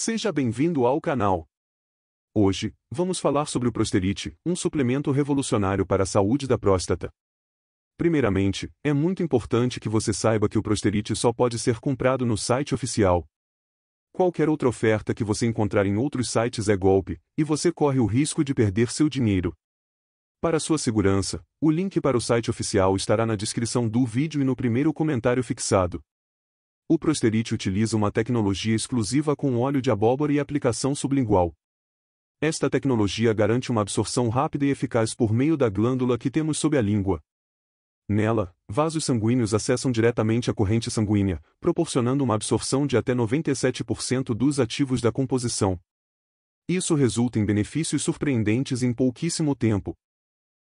Seja bem-vindo ao canal. Hoje, vamos falar sobre o Prosterite, um suplemento revolucionário para a saúde da próstata. Primeiramente, é muito importante que você saiba que o Prosterite só pode ser comprado no site oficial. Qualquer outra oferta que você encontrar em outros sites é golpe, e você corre o risco de perder seu dinheiro. Para sua segurança, o link para o site oficial estará na descrição do vídeo e no primeiro comentário fixado. O Prosterite utiliza uma tecnologia exclusiva com óleo de abóbora e aplicação sublingual. Esta tecnologia garante uma absorção rápida e eficaz por meio da glândula que temos sob a língua. Nela, vasos sanguíneos acessam diretamente a corrente sanguínea, proporcionando uma absorção de até 97% dos ativos da composição. Isso resulta em benefícios surpreendentes em pouquíssimo tempo.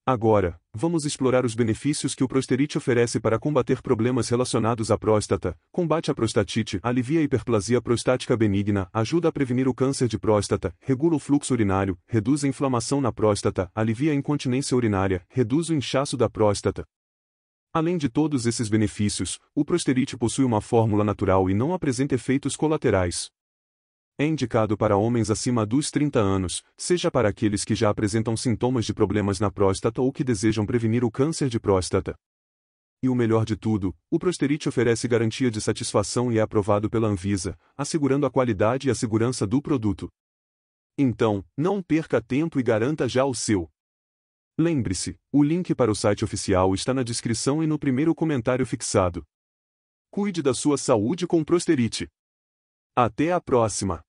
Agora, vamos explorar os benefícios que o Prosterite oferece para combater problemas relacionados à próstata, combate a prostatite, alivia a hiperplasia prostática benigna, ajuda a prevenir o câncer de próstata, regula o fluxo urinário, reduz a inflamação na próstata, alivia a incontinência urinária, reduz o inchaço da próstata. Além de todos esses benefícios, o Prosterite possui uma fórmula natural e não apresenta efeitos colaterais. É indicado para homens acima dos 30 anos, seja para aqueles que já apresentam sintomas de problemas na próstata ou que desejam prevenir o câncer de próstata. E o melhor de tudo, o Prosterite oferece garantia de satisfação e é aprovado pela Anvisa, assegurando a qualidade e a segurança do produto. Então, não perca tempo e garanta já o seu. Lembre-se, o link para o site oficial está na descrição e no primeiro comentário fixado. Cuide da sua saúde com Prosterite. Até a próxima!